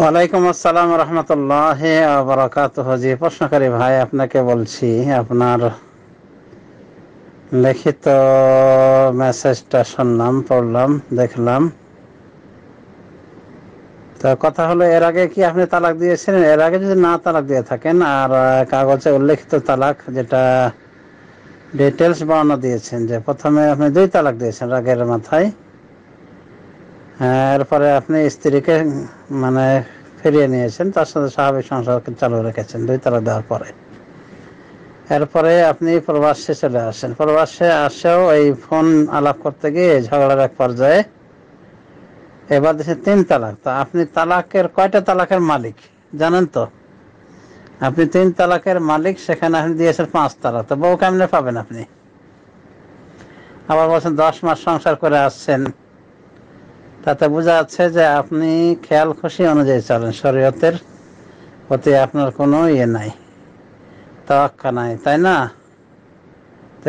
ওয়ালাইকুম আসসালাম রহমতুল্লাহ বরাকাত জি প্রশ্নকারী ভাই আপনাকে বলছি আপনার লিখিত মেসেজটা শুনলাম পড়লাম দেখলাম তো কথা হলো এর আগে কি আপনি তালাক দিয়েছিলেন এর আগে যদি না তালাক দিয়ে থাকেন আর কাগজে উল্লেখিত তালাক যেটা ডিটেলস বর্ণনা দিয়েছেন যে প্রথমে আপনি দুই তালাক দিয়েছেন রাগের মাথায় এরপরে আপনি স্ত্রীকে মানে ফিরিয়ে নিয়েছেন তার সাথে স্বাভাবিক সংসারকে চালু রেখেছেন দুই তালা দেওয়ার পরে এরপরে আপনি প্রবাসে চলে আসেন প্রবাসে আসেও এই ফোন আলাপ করতে গিয়ে ঝগড়ার এক পর্যায়ে এবার দেশে তিন তালাক তা আপনি তালাকের কয়টা তালাকের মালিক জানেন তো আপনি তিন তালাকের মালিক সেখানে আপনি দিয়েছেন পাঁচ তালাক তো বউ কেমনে পাবেন আপনি আবার বলছেন দশ মাস সংসার করে আসছেন তাতে বোঝা যাচ্ছে যে আপনি খেয়াল খুশি অনুযায়ী চলেন শরীয়তের প্রতি আপনার কোনো ইয়ে নাই তওয়াক্কা নাই তাই না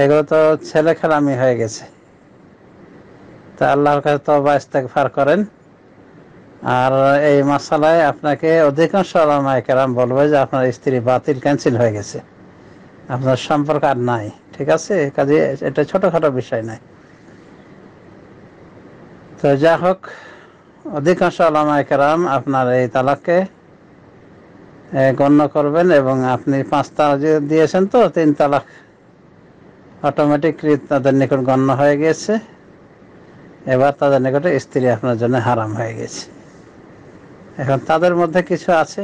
এগুলো তো ছেলে খেলামি হয়ে গেছে তা আল্লাহর কাছে তো বাইস্তাক ফার করেন আর এই মশালায় আপনাকে অধিকাংশ আলামায়াম বলবে যে আপনার স্ত্রী বাতিল ক্যান্সেল হয়ে গেছে আপনার সম্পর্ক আর নাই ঠিক আছে কাজে এটা ছোটোখাটো বিষয় নয় তো যা হোক অধিকাংশ আলামাইকার আপনার এই তালাককে গণ্য করবেন এবং আপনি পাঁচ তালাক দিয়েছেন তো তিন তালাক অটোমেটিক তাদের নিকট গণ্য হয়ে গেছে এবার তাদের নিকটে স্ত্রী আপনার জন্য হারাম হয়ে গেছে এখন তাদের মধ্যে কিছু আছে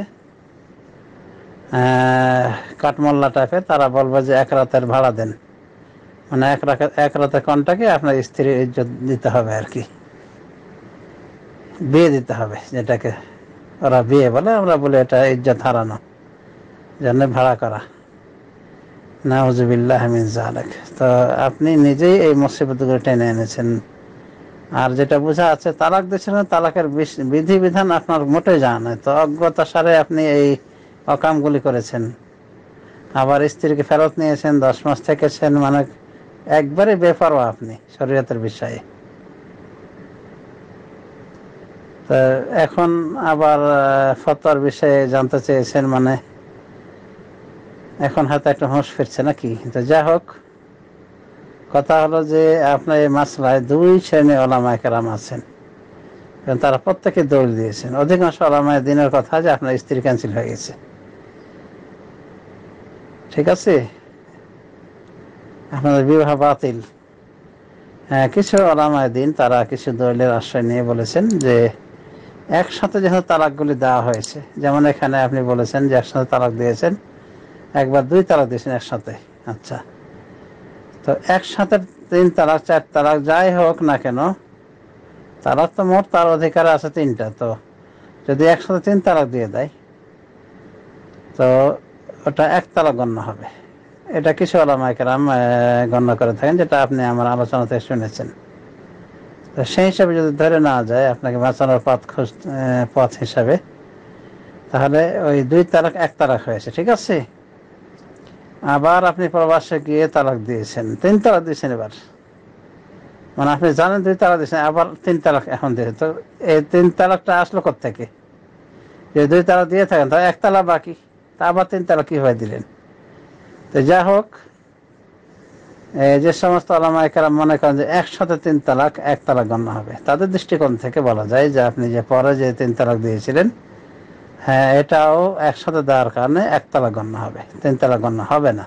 কাঠমল্লা টাইপে তারা বলবে যে এক রাতের ভাড়া দেন মানে এক রাতের কন্টাকে আপনার স্ত্রীর ইজ্জত দিতে হবে আর কি বিয়ে দিতে হবে যেটাকে ওরা বিয়ে বলে আমরা বলে এটা ইজ্জত হারানো জন্য ভাড়া করা নাউজুবিল্লাহ মিন জালেক তো আপনি নিজেই এই মুসিবতগুলো টেনে এনেছেন আর যেটা বোঝা আছে তালাক দিচ্ছেন তালাকের বিধি বিধান আপনার মোটে জানা তো অজ্ঞতা সারে আপনি এই অকামগুলি করেছেন আবার স্ত্রীকে ফেরত নিয়েছেন দশ মাস থেকেছেন মানে একবারে বেপরোয়া আপনি শরীয়তের বিষয়ে এখন আবার ফতোয়ার বিষয়ে জানতে চেয়েছেন মানে এখন হাতে একটা হোঁস ফিরছে নাকি তো যা হোক কথা হলো যে আপনার এই মাসলায় দুই শ্রেণী ওলামায় কেরাম আছেন কারণ তারা প্রত্যেকে দৌল দিয়েছেন অধিকাংশ ওলামায় দিনের কথা যে আপনার স্ত্রী ক্যান্সেল হয়ে গেছে ঠিক আছে আপনাদের বিবাহ বাতিল হ্যাঁ কিছু ওলামায় দিন তারা কিছু দলের আশ্রয় নিয়ে বলেছেন যে একসাথে যেন তালাকগুলি দেওয়া হয়েছে যেমন এখানে আপনি বলেছেন যে একসাথে তালাক দিয়েছেন একবার দুই তালাক দিয়েছেন একসাথে আচ্ছা তো একসাথে তিন তালাক চার তালাক যাই হোক না কেন তালাক তো মোট তার অধিকার আছে তিনটা তো যদি একসাথে তিন তালাক দিয়ে দেয় তো ওটা এক তালাক গণ্য হবে এটা কিছু আলামাইকার গণ্য করে থাকেন যেটা আপনি আমার আলোচনাতে শুনেছেন তো সেই হিসাবে যদি ধরে না যায় আপনাকে বাঁচানোর পথ পথ হিসাবে তাহলে ওই দুই তালাক এক তালাক হয়েছে ঠিক আছে আবার আপনি প্রবাসে গিয়ে তালাক দিয়েছেন তিন তালাক দিয়েছেন এবার মানে আপনি জানেন দুই তালাক দিয়েছেন আবার তিন তালাক এখন দিয়েছেন তো এই তিন তালাকটা আসলো কোথেকে যে দুই তালাক দিয়ে থাকেন তাহলে এক তালা বাকি তা আবার তিন তালাক কীভাবে দিলেন তো যা হোক যে সমস্ত আলামা একরাম মনে করেন যে একসাথে তিন তালাক এক তালাক গণ্য হবে তাদের দৃষ্টিকোণ থেকে বলা যায় যে আপনি যে পরে যে তিন তালাক দিয়েছিলেন হ্যাঁ এটাও একসাথে দেওয়ার কারণে এক তালাক গণ্য হবে তিন তালাক গণ্য হবে না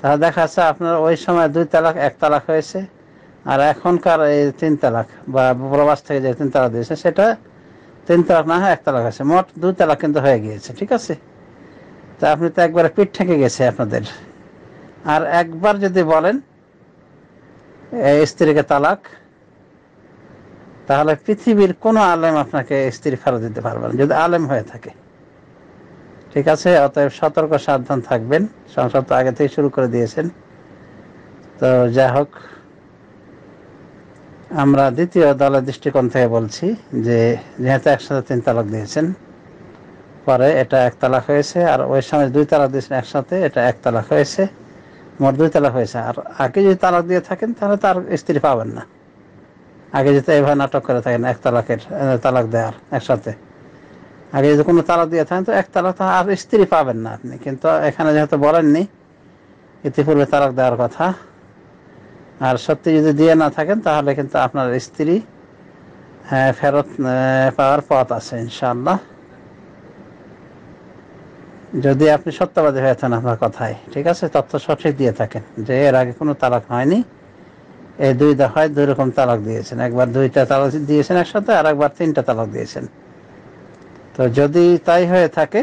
তাহলে দেখা যাচ্ছে আপনার ওই সময় দুই তালাক এক তালাক হয়েছে আর এখনকার এই তিন তালাক বা প্রবাস থেকে যে তিন তালাক দিয়েছে সেটা তিন তালাক না হয় এক তালাক হয়েছে মোট দুই তালাক কিন্তু হয়ে গিয়েছে ঠিক আছে তা আপনি তো একবারে পিঠ থেকে গেছে আপনাদের আর একবার যদি বলেন স্ত্রীকে তালাক তাহলে পৃথিবীর কোনো আলেম আপনাকে স্ত্রী ফেরত দিতে পারবেন যদি আলেম হয়ে থাকে ঠিক আছে অতএব সতর্ক সাবধান থাকবেন সংসদ তো আগে থেকে শুরু করে দিয়েছেন তো যাই হোক আমরা দ্বিতীয় দলের দৃষ্টিকোণ থেকে বলছি যে যেহেতু একসাথে তিন তালাক দিয়েছেন পরে এটা এক তালাক হয়েছে আর ওই সময় দুই তালাক দিয়েছেন একসাথে এটা এক তালাক হয়েছে মোট দুই তালাক হয়েছে আর আগে যদি তালাক দিয়ে থাকেন তাহলে তার স্ত্রী পাবেন না আগে যদি এভাবে নাটক করে থাকেন এক তালাকের তালাক দেওয়ার একসাথে আগে যদি কোনো তালাক দিয়ে থাকেন তো এক তালাক আর স্ত্রী পাবেন না আপনি কিন্তু এখানে যেহেতু বলেননি ইতিপূর্বে তালাক দেওয়ার কথা আর সত্যি যদি দিয়ে না থাকেন তাহলে কিন্তু আপনার স্ত্রী ফেরত পাওয়ার পথ আছে ইনশাআল্লাহ যদি আপনি সত্যবাদী হয়ে থাকেন আপনার কথায় ঠিক আছে তথ্য সঠিক দিয়ে থাকেন যে এর আগে কোনো তালাক হয়নি এই দুই দফায় দুই রকম তালাক দিয়েছেন একবার দুইটা তালাক দিয়েছেন একসাথে আর একবার তিনটা তালাক দিয়েছেন তো যদি তাই হয়ে থাকে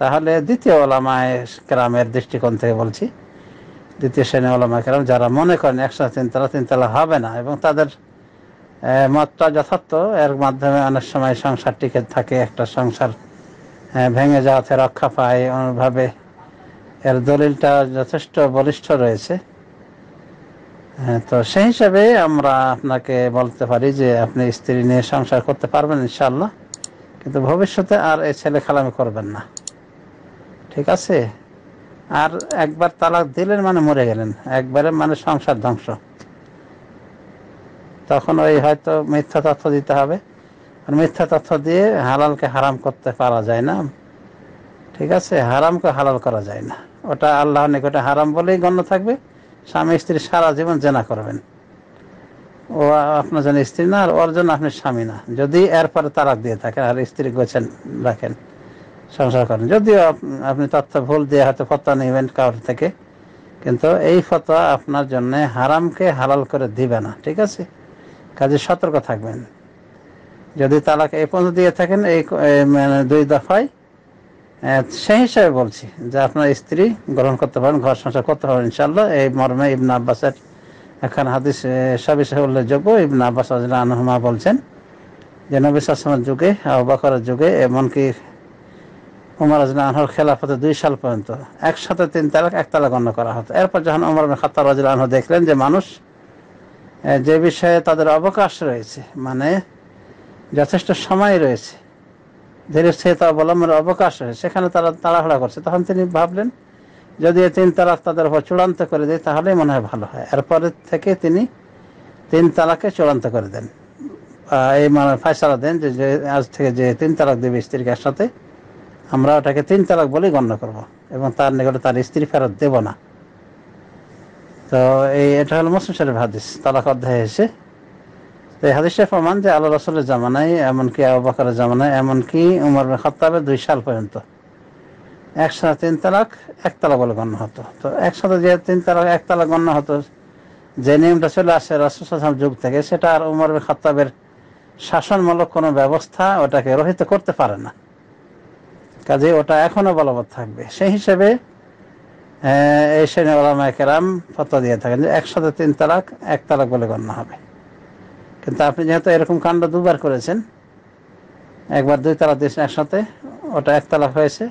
তাহলে দ্বিতীয় ওলামায় গ্রামের দৃষ্টিকোণ থেকে বলছি দ্বিতীয় শ্রেণী ওলামায় গ্রাম যারা মনে করেন একসাথে তিন তিন তালা হবে না এবং তাদের মতটা যথার্থ এর মাধ্যমে অনেক সময় সংসার টিকে থাকে একটা সংসার হ্যাঁ, ভেঙে যাওয়াতে রক্ষা পায় অনুভাবে এর দলিলটা যথেষ্ট বলিষ্ঠ রয়েছে হ্যাঁ, তো সেই হিসাবে আমরা আপনাকে বলতে পারি যে আপনি স্ত্রী নিয়ে সংসার করতে পারবেন ইনশাল্লাহ কিন্তু ভবিষ্যতে আর এই ছেলে খালামি করবেন না ঠিক আছে আর একবার তালাক দিলেন মানে মরে গেলেন একবারে মানে সংসার ধ্বংস তখন ওই হয়তো মিথ্যা তথ্য দিতে হবে মিথ্যা তথ্য দিয়ে হালালকে হারাম করতে পারা যায় না ঠিক আছে হারামকে হালাল করা যায় না ওটা আল্লাহ নিকটে হারাম বলেই গণ্য থাকবে স্বামী স্ত্রী সারা জীবন জেনা করবেন ও আপনার জন্য স্ত্রী না আর ওর জন্য আপনি স্বামী না যদি এরপরে তারাক দিয়ে থাকেন আর স্ত্রী গোছেন রাখেন সংসার করেন যদিও আপনি তথ্য ভুল দিয়ে হয়তো ফতোয়া নেবেন কারোর থেকে কিন্তু এই ফতোয়া আপনার জন্য হারামকে হালাল করে দিবে না ঠিক আছে কাজে সতর্ক থাকবেন যদি তালাক এ পর্যন্ত দিয়ে থাকেন এই মানে দুই দফায় সেই হিসাবে বলছি যে আপনার স্ত্রী গ্রহণ করতে পারেন ঘর সংসার করতে পারেন ইনশাল্লাহ এই মর্মে ইবন আব্বাসের এখন হাদিস সবিশেষ উল্লেখযোগ্য ইবন আব্বাস আনহমা বলছেন যে নবী সাসমের যুগে আবাকরের যুগে এমনকি উমর আজলা আনহর খেলাফতে দুই সাল পর্যন্ত একসাথে তিন তালাক এক তালাক গণ্য করা হতো এরপর যখন উমর খাতার রাজুল আনহ দেখলেন যে মানুষ যে বিষয়ে তাদের অবকাশ রয়েছে মানে যথেষ্ট সময় রয়েছে ধীরস্থে তা অবলম্বনের অবকাশ রয়েছে সেখানে তারা তাড়াহাড়া করছে তখন তিনি ভাবলেন যদি তিন তালাক তাদের উপর চূড়ান্ত করে দেয় তাহলেই মনে হয় ভালো হয় এরপরে থেকে তিনি তিন তালাকে চূড়ান্ত করে দেন এই মানে ফয়সালা দেন যে আজ থেকে যে তিন তালাক দেবে স্ত্রীকে একসাথে আমরা ওটাকে তিন তালাক বলেই গণ্য করব এবং তার নিকটে তার স্ত্রী ফেরত দেব না তো এই এটা হলো মুসলিম শরীফ হাদিস তালাক অধ্যায় এসে তো এই হাদিসটা প্রমাণ যে আল্লাহ রসুলের জামানায় এমনকি আবাকারের জামানায় এমনকি উমর খত্তাবের দুই সাল পর্যন্ত একসাথে তিন তালাক একতলা বলে গণ্য হতো তো একসাথে যে তিন তালাক একতলা গণ্য হতো যে নিয়মটা চলে আসে রসুলাম যুগ থেকে সেটা আর উমর খত্তাবের শাসনমূলক কোনো ব্যবস্থা ওটাকে রহিত করতে পারে না কাজে ওটা এখনো বলবৎ থাকবে সেই হিসেবে এই সেনা ওলামা কেরাম ফতোয়া দিয়ে থাকেন যে একসাথে তিন তালাক এক তালাক বলে গণ্য হবে কিন্তু আপনি যেহেতু এরকম কাণ্ড দুবার করেছেন একবার দুই তালা দিয়েছেন একসাথে ওটা এক তালা হয়েছে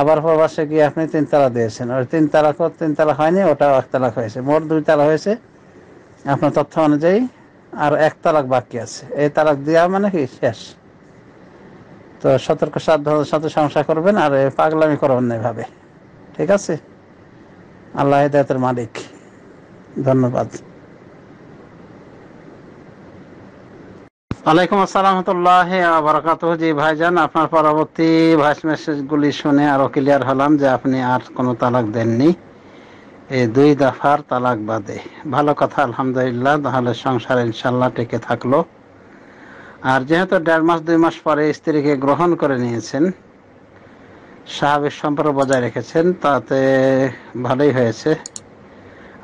আবার প্রবাসে গিয়ে আপনি তিন তালা দিয়েছেন ওই তিন তালাক তিন তালা হয়নি ওটাও এক হয়েছে মোট দুই তালা হয়েছে আপনার তথ্য অনুযায়ী আর এক তালাক বাকি আছে এই তালাক দেওয়া মানে কি শেষ তো সতর্ক সাবধানতার সাথে সংসার করবেন আর পাগলামি করবেন না এভাবে ঠিক আছে আল্লাহ হেদায়তের মালিক ধন্যবাদ আলাইকুম আসসালাম বরকাত জি ভাইজান আপনার পরবর্তী ভয়েস মেসেজগুলি শুনে আরও ক্লিয়ার হলাম যে আপনি আর কোনো তালাক দেননি এই দুই দফার তালাক বাদে ভালো কথা আলহামদুলিল্লাহ তাহলে সংসার ইনশাল্লাহ টেকে থাকলো আর যেহেতু দেড় মাস দুই মাস পরে স্ত্রীকে গ্রহণ করে নিয়েছেন স্বাভাবিক সম্পর্ক বজায় রেখেছেন তাতে ভালোই হয়েছে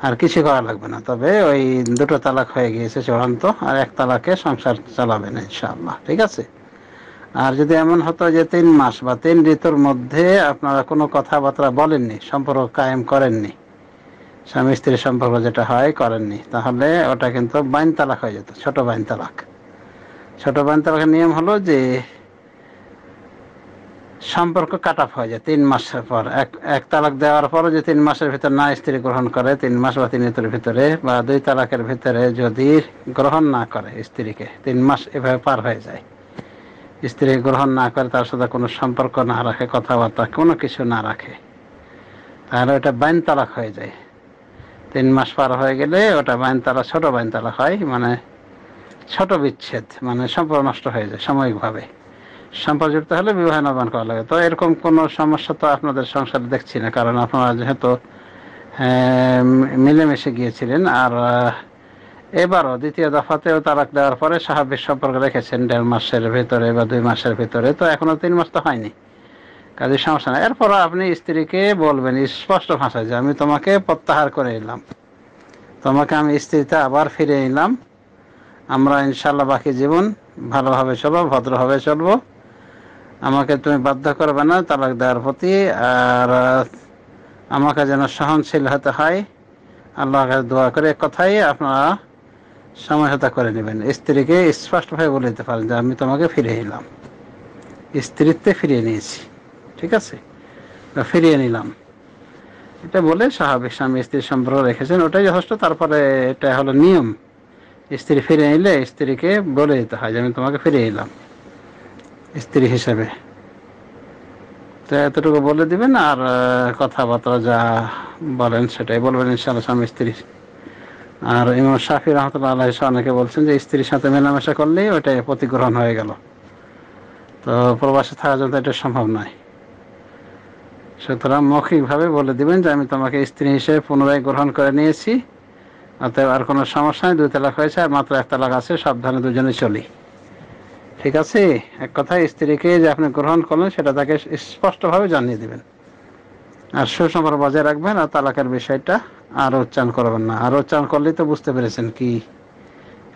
আর কিছু করা লাগবে না তবে ওই দুটো তালাক হয়ে গিয়েছে চূড়ান্ত আর এক তালাকে সংসার না ইনশাআল্লাহ ঠিক আছে আর যদি এমন হতো যে তিন মাস বা তিন ঋতুর মধ্যে আপনারা কোনো কথাবার্তা বলেননি সম্পর্ক কায়েম করেননি স্বামী স্ত্রীর সম্পর্ক যেটা হয় করেননি তাহলে ওটা কিন্তু বাইন তালাক হয়ে যেত ছোট বাইন তালাক ছোট বাইন তালাকের নিয়ম হলো যে সম্পর্ক কাট অফ হয়ে যায় তিন মাসের পর এক এক তালাক দেওয়ার পরও যে তিন মাসের ভিতরে না স্ত্রী গ্রহণ করে তিন মাস বা তিন ঋতুর ভিতরে বা দুই তালাকের ভিতরে যদি গ্রহণ না করে স্ত্রীকে তিন মাস এভাবে পার হয়ে যায় স্ত্রী গ্রহণ না করে তার সাথে কোনো সম্পর্ক না রাখে কথাবার্তা কোনো কিছু না রাখে তাহলে ওটা বাইন তালাক হয়ে যায় তিন মাস পার হয়ে গেলে ওটা বাইন তালা ছোট বাইন তালাক হয় মানে ছোট বিচ্ছেদ মানে সম্পর্ক নষ্ট হয়ে যায় সাময়িকভাবে সম্পর্কিত হলে বিবাহ আহ্বান করা লাগে তো এরকম কোনো সমস্যা তো আপনাদের সংসারে দেখছি না কারণ আপনারা যেহেতু মিলেমিশে গিয়েছিলেন আর এবারও দ্বিতীয় দফাতেও তালাক দেওয়ার পরে সাহাবি সম্পর্ক রেখেছেন দেড় মাসের ভিতরে বা দুই মাসের ভিতরে তো এখনো তিন মাস তো হয়নি কাজে সমস্যা না এরপর আপনি স্ত্রীকে বলবেন স্পষ্ট ভাষায় যে আমি তোমাকে প্রত্যাহার করে এলাম তোমাকে আমি স্ত্রীতে আবার ফিরে এলাম আমরা ইনশাল্লাহ বাকি জীবন ভালোভাবে চলবো ভদ্রভাবে চলবো আমাকে তুমি বাধ্য করবে না তালাক দেওয়ার প্রতি আর আমাকে যেন সহনশীল হতে হয় আল্লাহ দোয়া করে কথাই আপনারা সমাহতা করে নেবেন স্ত্রীকে স্পষ্টভাবে বলে দিতে পারেন যে আমি তোমাকে ফিরে এলাম স্ত্রীত্বে ফিরিয়ে নিয়েছি ঠিক আছে ফিরিয়ে নিলাম এটা বলে স্বাভাবিক স্বামী স্ত্রীর সম্পর্ক রেখেছেন ওটাই যথেষ্ট তারপরে এটা হলো নিয়ম স্ত্রী ফিরে এলে স্ত্রীকে বলে দিতে হয় যে আমি তোমাকে ফিরে এলাম স্ত্রী হিসেবে তো এতটুকু বলে দিবেন আর কথাবার্তা যা বলেন সেটাই বলবেন ইনশাআল্লাহ স্বামী স্ত্রী আর ইমাম শাফি রহমতুল্লাহ আল্লাহ অনেকে বলছেন যে স্ত্রীর সাথে মেলামেশা করলেই ওইটাই প্রতিগ্রহণ হয়ে গেল তো প্রবাসে থাকার জন্য এটা সম্ভব নয় সুতরাং মৌখিকভাবে বলে দিবেন যে আমি তোমাকে স্ত্রী হিসেবে পুনরায় গ্রহণ করে নিয়েছি অতএব আর কোনো সমস্যা নেই দুই তালাক হয়েছে আর মাত্র এক তালাক আছে সাবধানে দুজনে চলি ঠিক আছে এক কথায় স্ত্রীকে যে আপনি গ্রহণ করলেন সেটা তাকে স্পষ্টভাবে জানিয়ে দেবেন আর সুসম্পর্ক বজায় রাখবেন আর তালাকের বিষয়টা আর উচ্চারণ করবেন না আর উচ্চারণ করলেই তো বুঝতে পেরেছেন কি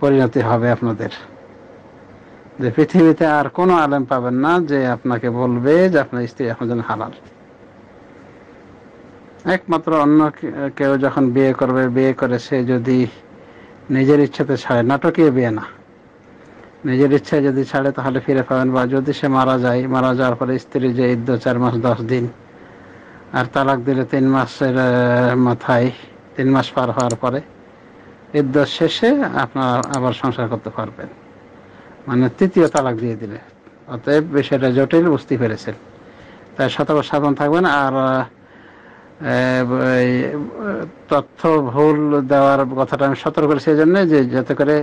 পরিণতি হবে আপনাদের যে পৃথিবীতে আর কোনো আলেম পাবেন না যে আপনাকে বলবে যে আপনার স্ত্রী এখন যেন হারাল একমাত্র অন্য কেউ যখন বিয়ে করবে বিয়ে করে সে যদি নিজের ইচ্ছাতে ছাড়ে নাটকীয় বিয়ে না নিজের ইচ্ছায় যদি ছাড়ে তাহলে ফিরে পাবেন বা যদি সে মারা যায় মারা যাওয়ার পরে স্ত্রী যে ঈদ চার মাস দশ দিন আর তালাক দিলে তিন মাসের মাথায় তিন মাস পার হওয়ার পরে ঈদ শেষে আপনার আবার সংসার করতে পারবেন মানে তৃতীয় তালাক দিয়ে দিলে অতএব বিষয়টা জটিল বুঝতে পেরেছেন তাই সতর্ক সাবধান থাকবেন আর তথ্য ভুল দেওয়ার কথাটা আমি সতর্ক করেছি এই জন্যে যে যাতে করে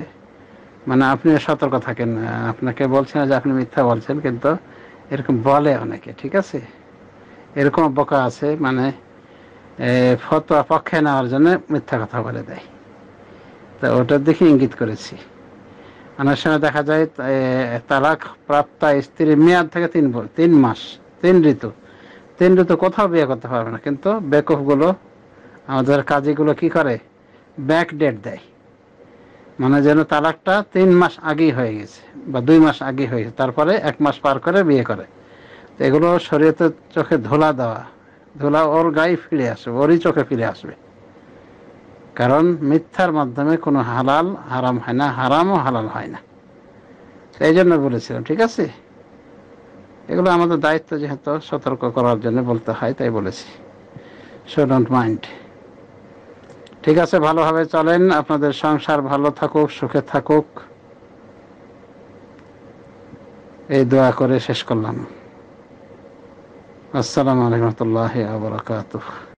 মানে আপনি সতর্ক থাকেন আপনাকে বলছেন যে আপনি মিথ্যা বলছেন কিন্তু এরকম বলে অনেকে ঠিক আছে এরকম বোকা আছে মানে ফতোয়া পক্ষে নেওয়ার জন্য মিথ্যা কথা বলে দেয় তো ওটার দিকে ইঙ্গিত করেছি অনেক সময় দেখা যায় তালাক প্রাপ্তা স্ত্রীর মেয়াদ থেকে তিন তিন মাস তিন ঋতু তিন ঋতু কোথাও বিয়ে করতে পারবে না কিন্তু ব্যাকঅফগুলো আমাদের কাজীগুলো কি করে ব্যাক ডেট দেয় মানে যেন তালাকটা তিন মাস আগেই হয়ে গেছে বা দুই মাস আগে হয়ে গেছে তারপরে এক মাস পার করে বিয়ে করে তো এগুলো শরীয়তে চোখে ধোলা দেওয়া ধোলা ওর গায়ে ফিরে আসবে ওরই চোখে ফিরে আসবে কারণ মিথ্যার মাধ্যমে কোনো হালাল হারাম হয় না হারামও হালাল হয় না এই জন্য বলেছিলাম ঠিক আছে এগুলো আমাদের দায়িত্ব যেহেতু সতর্ক করার জন্য বলতে হয় তাই বলেছি সো ডোন্ট মাইন্ড ঠিক আছে ভালোভাবে চলেন আপনাদের সংসার ভালো থাকুক সুখে থাকুক এই দোয়া করে শেষ করলাম আসসালামু আলাইকুম রহমতুল্লাহ